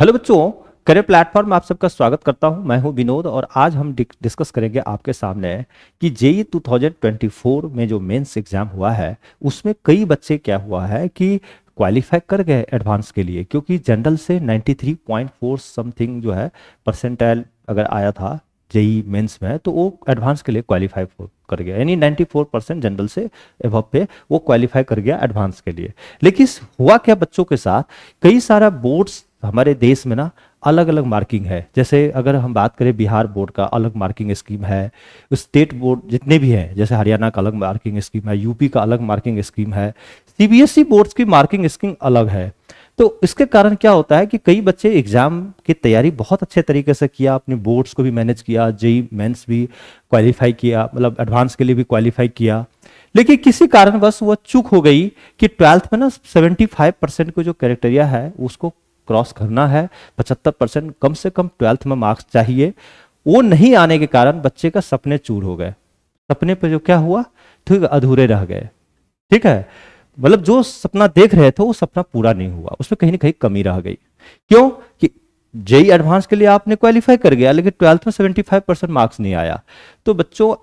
hello बच्चों career platform में आप सबका स्वागत करता हूं मैं हूं विनोद और आज हम डिस्कस करेंगे आपके सामने कि जेई 2024 में जो मेंस एग्जाम हुआ है उसमें कई बच्चे क्या हुआ है कि क्वालिफाई कर गए एडवांस के लिए क्योंकि जनरल से 93.4 समथिंग जो है परसेंटाइल अगर आया था जेई मेंस में है तो वो एडवांस के लिए क्वालिफाई कर गया यानी 94 परसेंट जनरल से एवब पे वो क्वालिफाई कर गया एडवांस के लिए लेकिन हुआ क्या बच्चों के साथ कई सारा बोर्ड्स हमारे देश में ना अलग अलग मार्किंग है जैसे अगर हम बात करें बिहार बोर्ड का अलग मार्किंग स्कीम है स्टेट बोर्ड जितने भी हैं जैसे हरियाणा का अलग मार्किंग स्कीम है यूपी का अलग मार्किंग स्कीम है सीबीएसई बोर्ड्स e की मार्किंग स्कीम अलग है तो इसके कारण क्या होता है कि कई बच्चे एग्जाम की तैयारी बहुत अच्छे तरीके से किया अपने बोर्ड्स को भी मैनेज किया जेई मेंस e e भी क्वालिफाई किया मतलब एडवांस के लिए भी क्वालिफाई किया लेकिन किसी कारणवश वह चूक हो गई कि ट्वेल्थ में ना फाइव परसेंट को जो क्राइटेरिया है उसको क्रॉस करना है पचहत्तर परसेंट कम से कम ट्वेल्थ में मार्क्स चाहिए वो नहीं आने के कारण बच्चे का सपने चूर हो गए सपने पर जो क्या हुआ ठीक तो अधूरे रह गए ठीक है मतलब जो सपना देख रहे थे वो सपना पूरा नहीं हुआ उसमें कहीं ना कहीं कमी रह गई क्यों कि जेई एडवांस e के लिए आपने क्वालिफाई कर गया लेकिन ट्वेल्थ में फाइव परसेंट मार्क्स नहीं आया तो बच्चों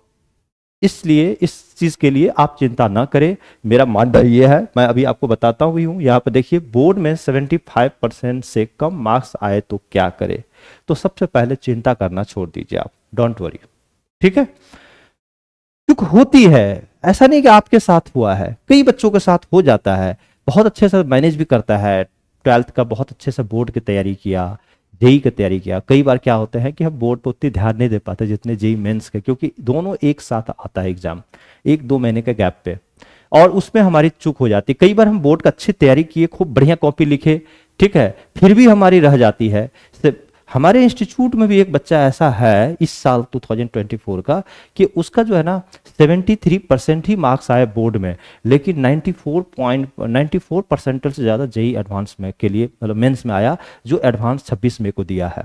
इसलिए इस चीज़ के लिए आप चिंता ना करें मेरा मानना यह है मैं अभी आपको बताता हुई हूं यहाँ पर देखिए बोर्ड में सेवेंटी फाइव परसेंट से कम मार्क्स आए तो क्या करें तो सबसे पहले चिंता करना छोड़ दीजिए आप डोंट वरी ठीक है चुक होती है ऐसा नहीं कि आपके साथ हुआ है कई बच्चों के साथ हो जाता है बहुत अच्छे से मैनेज भी करता है ट्वेल्थ का बहुत अच्छे से बोर्ड की तैयारी किया जेई की तैयारी किया कई बार क्या होते हैं कि हम बोर्ड पर उतनी ध्यान नहीं दे पाते जितने जेई मेन्स के क्योंकि दोनों एक साथ आता है एग्जाम एक दो महीने के गैप पे और उसमें हमारी चूक हो जाती है कई बार हम बोर्ड का अच्छी तैयारी किए खूब बढ़िया कॉपी लिखे ठीक है फिर भी हमारी रह जाती है हमारे इंस्टीट्यूट में भी एक बच्चा ऐसा है इस साल 2024 का कि उसका जो है ना 73 परसेंट ही मार्क्स आए बोर्ड में लेकिन 94 पॉइंट 94 परसेंटल से ज़्यादा जेई एडवांस में के लिए मतलब मेंस में आया जो एडवांस 26 में को दिया है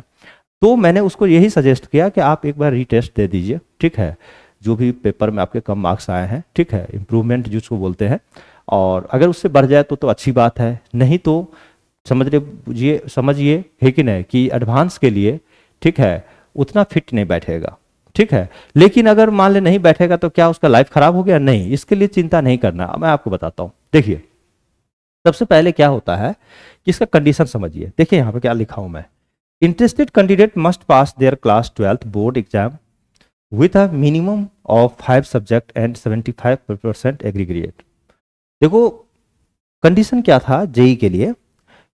तो मैंने उसको यही सजेस्ट किया कि आप एक बार रीटेस्ट दे दीजिए ठीक है जो भी पेपर में आपके कम मार्क्स आए हैं ठीक है इम्प्रूवमेंट जिसको बोलते हैं और अगर उससे बढ़ जाए तो तो अच्छी बात है नहीं तो समझ लीजिए समझिए है कि नहीं कि एडवांस के लिए ठीक है उतना फिट नहीं बैठेगा ठीक है लेकिन अगर मान ले नहीं बैठेगा तो क्या उसका लाइफ खराब हो गया नहीं इसके लिए चिंता नहीं करना मैं आपको बताता हूं देखिए सबसे पहले क्या होता है कि इसका कंडीशन समझिए देखिए यहां पे क्या लिखा हूं मैं interested candidate must pass their class twelfth board exam with a minimum of five subject and seventy five percent aggregate देखो कंडीशन क्या था जेई e के लिए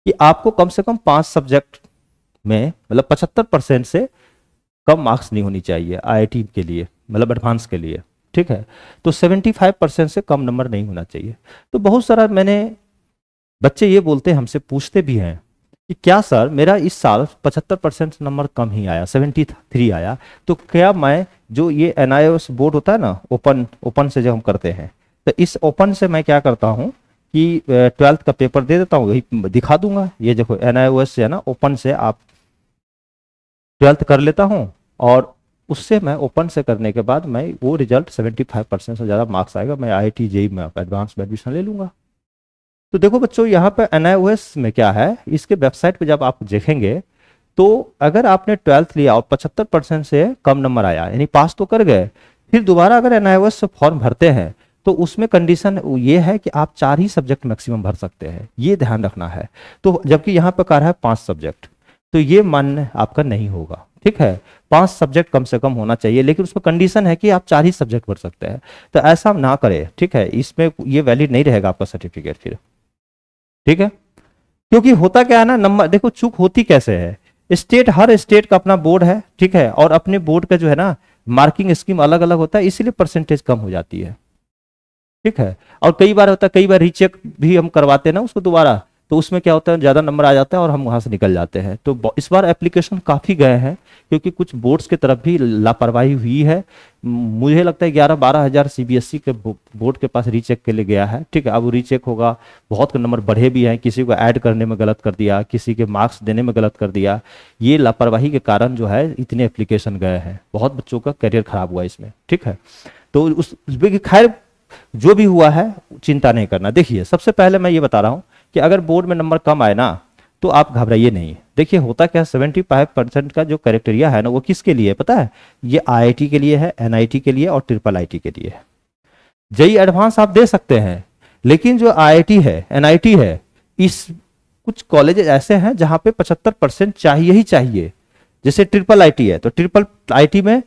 कि आपको कम से कम पांच सब्जेक्ट में मतलब पचहत्तर परसेंट से कम मार्क्स नहीं होनी चाहिए आईआईटी के लिए मतलब एडवांस के लिए ठीक है तो 75 परसेंट से कम नंबर नहीं होना चाहिए तो बहुत सारा मैंने बच्चे ये बोलते हमसे पूछते भी हैं कि क्या सर मेरा इस साल 75 परसेंट नंबर कम ही आया 73 आया तो क्या मैं जो ये एन बोर्ड होता है ना ओपन ओपन से जो हम करते हैं तो इस ओपन से मैं क्या करता हूँ कि ट्वेल्थ का पेपर दे देता हूँ वही दिखा दूंगा ये देखो एन से है ना ओपन से आप ट्वेल्थ कर लेता हूँ और उससे मैं ओपन से करने के बाद मैं वो रिजल्ट 75 परसेंट से ज़्यादा मार्क्स आएगा मैं आई टी जेई में एडवांस में एडमिशन ले लूँगा तो देखो बच्चों यहाँ पर एन में क्या है इसके वेबसाइट पर जब आप देखेंगे तो अगर आपने ट्वेल्थ लिया और पचहत्तर परसेंट से कम नंबर आया यानी पास तो कर गए फिर दोबारा अगर एन से फॉर्म भरते हैं तो उसमें कंडीशन ये है कि आप चार ही सब्जेक्ट मैक्सिमम भर सकते हैं ये ध्यान रखना है तो जबकि यहाँ पर कह रहा है पांच सब्जेक्ट तो ये मान्य आपका नहीं होगा ठीक है पांच सब्जेक्ट कम से कम होना चाहिए लेकिन उसमें कंडीशन है कि आप चार ही सब्जेक्ट भर सकते हैं तो ऐसा ना करें ठीक है इसमें ये वैलिड नहीं रहेगा आपका सर्टिफिकेट फिर ठीक है क्योंकि होता क्या है ना नंबर देखो चूक होती कैसे है स्टेट हर स्टेट का अपना बोर्ड है ठीक है और अपने बोर्ड का जो है ना मार्किंग स्कीम अलग अलग होता है इसीलिए परसेंटेज कम हो जाती है ठीक है और कई बार होता है कई बार रीचेक भी हम करवाते हैं ना उसको दोबारा तो उसमें क्या होता है ज़्यादा नंबर आ जाता है और हम वहाँ से निकल जाते हैं तो इस बार एप्लीकेशन काफ़ी गए हैं क्योंकि कुछ बोर्ड्स की तरफ भी लापरवाही हुई है मुझे लगता है ग्यारह बारह हज़ार सी e के बोर्ड के पास रीचेक के लिए गया है ठीक है अब रीचेक होगा बहुत नंबर बढ़े भी हैं किसी को ऐड करने में गलत कर दिया किसी के मार्क्स देने में गलत कर दिया ये लापरवाही के कारण जो है इतने एप्लीकेशन गए हैं बहुत बच्चों का करियर खराब हुआ इसमें ठीक है तो उस खैर जो भी हुआ है चिंता नहीं करना देखिए सबसे पहले मैं ये बता रहा हूँ कि अगर बोर्ड में नंबर कम आए ना तो आप घबराइए नहीं देखिए होता क्या सेवेंटी फाइव परसेंट का जो करेक्टेरिया है ना वो किसके लिए पता है ये आई के लिए है एन के लिए और ट्रिपल आई के लिए जई एडवांस e आप दे सकते हैं लेकिन जो आई है एन है इस कुछ कॉलेज ऐसे हैं जहाँ पे पचहत्तर चाहिए ही चाहिए जैसे ट्रिपल आईटी है तो ट्रिपल आईटी में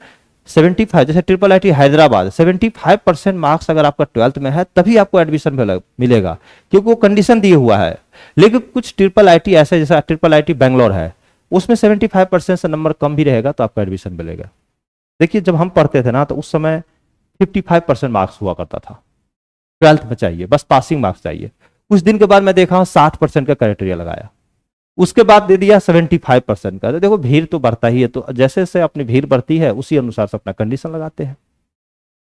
सेवेंटी फाइव जैसे triple I T Hyderabad seventy five percent marks अगर आपका ट्वेल्थ में है तभी आपको एडमिशन मिलेगा क्योंकि वो कंडीशन दिए हुआ है लेकिन कुछ ट्रिपल आई टी ऐसे जैसा ट्रिपल आई टी बैंगलोर है उसमें सेवेंटी फाइव परसेंट से नंबर कम भी रहेगा तो आपको एडमिशन मिलेगा देखिए जब हम पढ़ते थे ना तो उस समय फिफ्टी फाइव परसेंट मार्क्स हुआ करता था ट्वेल्थ में चाहिए बस पासिंग मार्क्स चाहिए कुछ दिन के बाद मैं देखा हूँ साठ परसेंट का क्राइटेरिया लगाया उसके बाद दे दिया 75 परसेंट का तो देखो भीड़ तो बढ़ता ही है तो जैसे जैसे अपनी भीड़ बढ़ती है उसी अनुसार से अपना कंडीशन लगाते हैं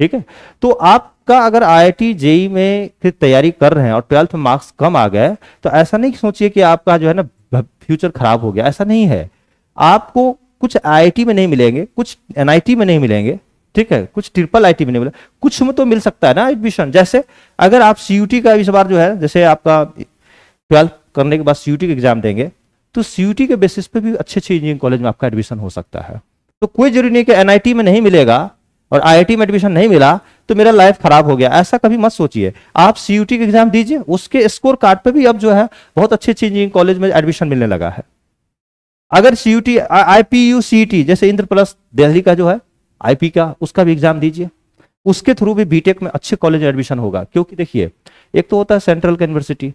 ठीक है तो आपका अगर आई जेई e e में तैयारी कर रहे हैं और ट्वेल्थ में मार्क्स कम आ गए तो ऐसा नहीं सोचिए कि आपका जो है ना फ्यूचर खराब हो गया ऐसा नहीं है आपको कुछ आई में नहीं मिलेंगे कुछ एन में नहीं मिलेंगे ठीक है कुछ ट्रिपल आई में नहीं मिलेगा कुछ में तो मिल सकता है ना एडमिशन जैसे अगर आप सी का इस बार जो है जैसे आपका ट्वेल्थ करने के बाद सी का एग्जाम देंगे तो सीयूटी के बेसिस पे भी अच्छे अच्छे इंजीनियरिंग कॉलेज में आपका एडमिशन हो सकता है तो कोई जरूरी नहीं कि एनआईटी में नहीं मिलेगा और आईआईटी में एडमिशन नहीं मिला तो मेरा लाइफ खराब हो गया ऐसा कभी मत सोचिए आप सीयूटी का एग्जाम दीजिए उसके स्कोर कार्ड पर भी अब जो है बहुत अच्छे अच्छे इंजीनियरिंग कॉलेज में एडमिशन मिलने लगा है अगर सीयूटी आईपीयू सीटी जैसे इंद्र प्लस दिल्ली का जो है आईपी का उसका भी एग्जाम दीजिए उसके थ्रू भी बीटेक में अच्छे कॉलेज एडमिशन होगा क्योंकि देखिए एक तो होता है सेंट्रल की यूनिवर्सिटी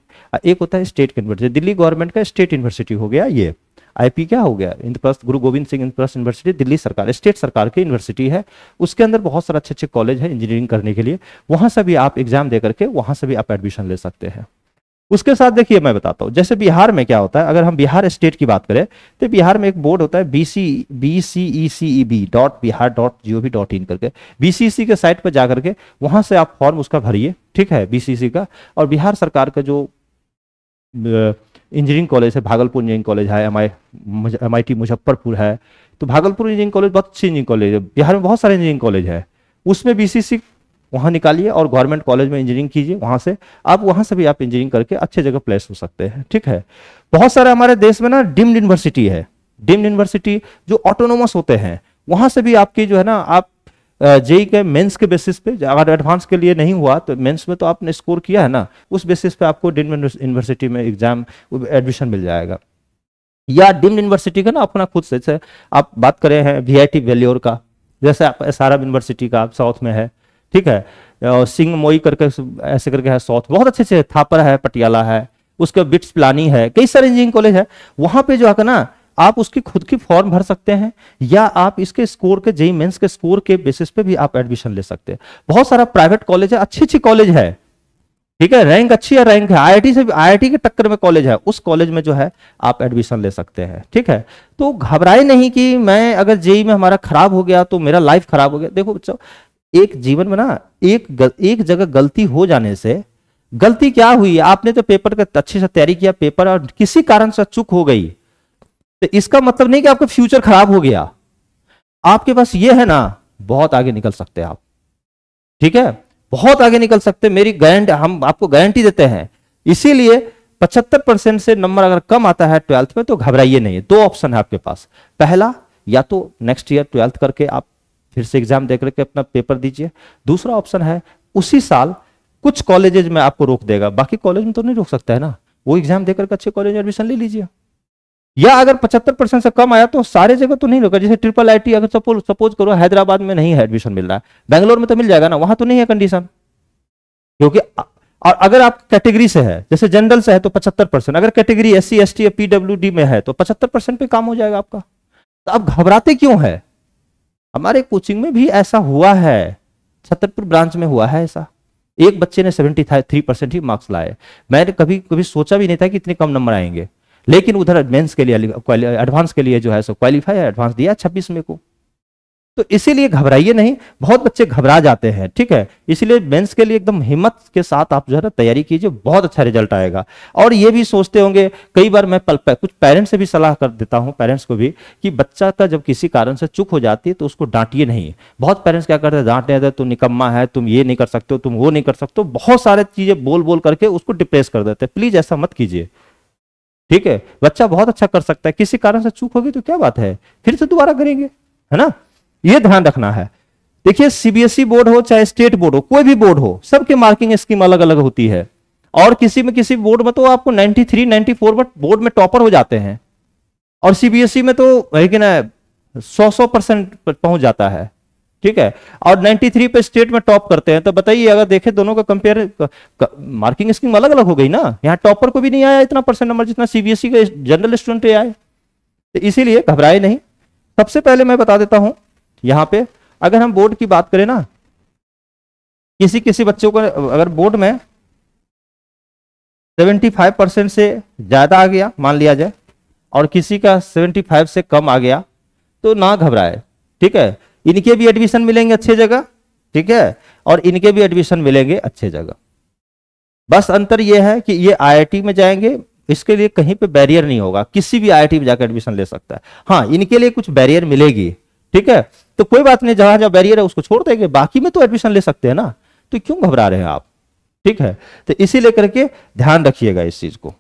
एक होता है स्टेट की यूनिवर्सिटी दिल्ली गवर्नमेंट का स्टेट यूनिवर्सिटी हो गया ये आईपी क्या हो गया इंद्रप्रस्थ गुरु गोविंद सिंह इंद्रप्रस्थ यूनिवर्सिटी दिल्ली सरकार स्टेट सरकार की यूनिवर्सिटी है उसके अंदर बहुत सारे अच्छे अच्छे कॉलेज है इंजीनियरिंग करने के लिए वहां से भी आप एग्जाम दे करके वहां से भी आप एडमिशन ले सकते हैं उसके साथ देखिए मैं बताता हूँ जैसे बिहार में क्या होता है अगर हम बिहार स्टेट की बात करें तो बिहार में एक बोर्ड होता है B C B C E C E B dot Bihar dot G O V dot in करके बी सी सी के साइट पर जा करके वहाँ से आप फॉर्म उसका भरिए ठीक है बी सी सी का और बिहार सरकार का जो इंजीनियरिंग कॉलेज है भागलपुर इंजीनियरिंग कॉलेज है M I M I T Muzaffarpur है तो भागलपुर इंजीनियरिंग कॉलेज बहुत अच्छी इंजीनियरिंग कॉलेज है बिहार में बहुत सारे इंजीनियरिंग कॉलेज है उसमें सी वहाँ निकालिए और गवर्नमेंट कॉलेज में इंजीनियरिंग कीजिए वहाँ से आप वहाँ से भी आप इंजीनियरिंग करके अच्छे जगह प्लेस हो सकते हैं ठीक है बहुत सारे हमारे देश में ना डिम्ड यूनिवर्सिटी है डिम्ड यूनिवर्सिटी जो ऑटोनोमस होते हैं वहाँ से भी आपकी जो है ना आप जेई के मेंस के बेसिस पे अगर एडवांस के लिए नहीं हुआ तो मेंस में तो आपने स्कोर किया है ना उस बेसिस पे आपको डिम्ड यूनिवर्सिटी में एग्जाम एडमिशन मिल जाएगा या डिम्ड यूनिवर्सिटी का ना अपना खुद से आप बात करें हैं वी आई टी वेल्योर का जैसे आप एस यूनिवर्सिटी का आप साउथ में है ठीक है सिंह मोई करके ऐसे करके है साउथ बहुत अच्छे अच्छे थापर है पटियाला है उसके बिट्स प्लानी है कई सारे इंजीनियरिंग कॉलेज है वहां पे जो आकर ना आप उसकी खुद की फॉर्म भर सकते हैं या आप इसके स्कोर के जेई मेंस के स्कोर के बेसिस पे भी आप एडमिशन ले सकते हैं बहुत सारा प्राइवेट कॉलेज है अच्छी अच्छी कॉलेज है ठीक है रैंक अच्छी है रैंक है आईआईटी से भी आईआईटी के टक्कर में कॉलेज है उस कॉलेज में जो है आप एडमिशन ले सकते हैं ठीक है तो घबराए नहीं कि मैं अगर जेई में हमारा खराब हो गया तो मेरा लाइफ खराब हो गया देखो बच्चों एक जीवन में ना एक गल, एक जगह गलती हो जाने से गलती क्या हुई आपने तो पेपर का अच्छे से तैयारी किया पेपर और किसी कारण से चुक हो गई तो इसका मतलब नहीं कि आपका फ्यूचर खराब हो गया आपके पास ये है ना बहुत आगे निकल सकते हैं आप ठीक है बहुत आगे निकल सकते मेरी गारंटी हम आपको गारंटी देते हैं इसीलिए पचहत्तर परसेंट से नंबर अगर कम आता है ट्वेल्थ में तो घबराइए नहीं दो ऑप्शन है आपके पास पहला या तो नेक्स्ट ईयर ट्वेल्थ करके आप फिर से एग्जाम देकर के अपना पेपर दीजिए दूसरा ऑप्शन है उसी साल कुछ कॉलेजेज में आपको रोक देगा बाकी कॉलेज में तो नहीं रोक सकता है ना वो एग्जाम देकर अच्छे कॉलेज एडमिशन ले लीजिए या अगर 75 परसेंट से कम आया तो सारे जगह तो नहीं रोका जैसे ट्रिपल आईटी अगर सपोज सपोज करो हैदराबाद में नहीं है एडमिशन मिल रहा है बैंगलोर में तो मिल जाएगा ना वहां तो नहीं है कंडीशन क्योंकि और अगर आप कैटेगरी से है जैसे जनरल से है तो 75 परसेंट अगर category S C S T या पीडब्ल्यू में है तो 75 परसेंट पे काम हो जाएगा आपका तो आप घबराते क्यों है हमारे कोचिंग में भी ऐसा हुआ है छतरपुर ब्रांच में हुआ है ऐसा एक बच्चे ने सेवेंटी थ्री परसेंट ही मार्क्स लाए मैंने कभी कभी सोचा भी नहीं था कि इतने कम नंबर आएंगे लेकिन उधर एडवांस के लिए एडवांस के लिए जो है सो क्वालिफाई एडवांस दिया छब्बीस में को तो इसीलिए घबराइए नहीं बहुत बच्चे घबरा जाते हैं ठीक है इसलिए मेंस के लिए एकदम हिम्मत के साथ आप जो है ना तैयारी कीजिए बहुत अच्छा रिजल्ट आएगा और ये भी सोचते होंगे कई बार मैं पल, कुछ पेरेंट्स से भी सलाह कर देता हूं पेरेंट्स को भी कि बच्चा का जब किसी कारण से चुप हो जाती है तो उसको डांटिए नहीं बहुत पेरेंट्स क्या करते हैं डांटने देते तुम निकम्मा है तुम ये नहीं कर सकते हो तुम वो नहीं कर सकते हो बहुत सारे चीजें बोल बोल करके उसको डिप्रेस कर देते हैं प्लीज ऐसा मत कीजिए ठीक है बच्चा बहुत अच्छा कर सकता है किसी कारण से चूक होगी तो क्या बात है फिर से दोबारा करेंगे है ना ये ध्यान रखना है देखिए सीबीएसई e बोर्ड हो चाहे स्टेट बोर्ड हो कोई भी बोर्ड हो सबके मार्किंग स्कीम अलग अलग होती है और किसी में किसी बोर्ड में तो आपको 93, 94 बट बोर्ड में टॉपर हो जाते हैं और सीबीएसई e में तो है कि ना 100 सौ परसेंट पहुंच जाता है ठीक है और 93 पे स्टेट में टॉप करते हैं तो बताइए अगर देखें दोनों का कंपेयर मार्किंग स्कीम अलग अलग हो गई ना यहाँ टॉपर को भी नहीं आया इतना परसेंट नंबर जितना सीबीएसई e के जनरल स्टूडेंट आए तो इसीलिए घबराए नहीं सबसे पहले मैं बता देता हूं यहां पे अगर हम बोर्ड की बात करें ना किसी किसी बच्चों को अगर बोर्ड में 75 परसेंट से ज़्यादा आ गया मान लिया जाए और किसी का 75 से कम आ गया तो ना घबराए ठीक है इनके भी एडमिशन मिलेंगे अच्छे जगह ठीक है और इनके भी एडमिशन मिलेंगे अच्छे जगह बस अंतर यह है कि ये आईआईटी में जाएंगे इसके लिए कहीं पे बैरियर नहीं होगा किसी भी आईआईटी में जाकर एडमिशन ले सकता है हाँ इनके लिए कुछ बैरियर मिलेगी ठीक है तो कोई बात नहीं जहां जहां बैरियर है उसको छोड़ देंगे बाकी में तो एडमिशन ले सकते हैं ना तो क्यों घबरा रहे हैं आप ठीक है तो इसी लेकर के ध्यान रखिएगा इस चीज को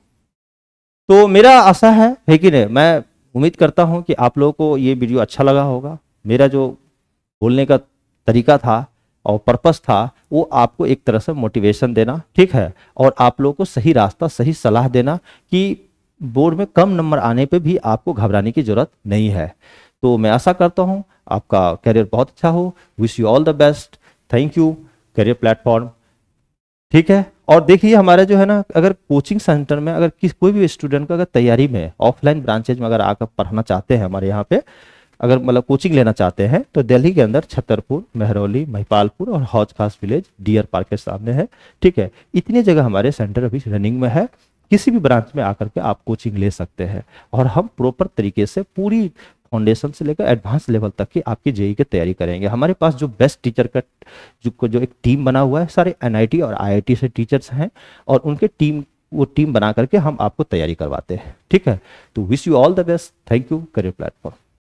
तो मेरा आशा है है कि नहीं मैं उम्मीद करता हूं कि आप लोगों को ये वीडियो अच्छा लगा होगा मेरा जो बोलने का तरीका था और पर्पस था वो आपको एक तरह से मोटिवेशन देना ठीक है और आप लोगों को सही रास्ता सही सलाह देना कि बोर्ड में कम नंबर आने पे भी आपको घबराने की जरूरत नहीं है तो मैं आशा करता हूँ आपका करियर बहुत अच्छा हो wish you all the best thank you career platform ठीक है और देखिए हमारे जो है ना अगर कोचिंग सेंटर में अगर किस कोई भी स्टूडेंट का अगर तैयारी में ऑफलाइन ब्रांचेज में अगर आकर पढ़ना चाहते हैं हमारे यहाँ पे अगर मतलब कोचिंग लेना चाहते हैं तो दिल्ली के अंदर छतरपुर मेहरौली महिपालपुर और हौज खास विलेज डियर पार्क के सामने है ठीक है इतनी जगह हमारे सेंटर अभी रनिंग में है किसी भी ब्रांच में आकर के आप कोचिंग ले सकते हैं और हम प्रॉपर तरीके से पूरी फाउंडेशन से लेकर एडवांस लेवल तक की आपकी जेई e की तैयारी करेंगे हमारे पास जो बेस्ट टीचर का जो जो एक टीम बना हुआ है सारे एन और आई से टीचर्स हैं और उनके टीम वो टीम बना करके हम आपको तैयारी करवाते हैं ठीक है तो wish you all the best thank you career platform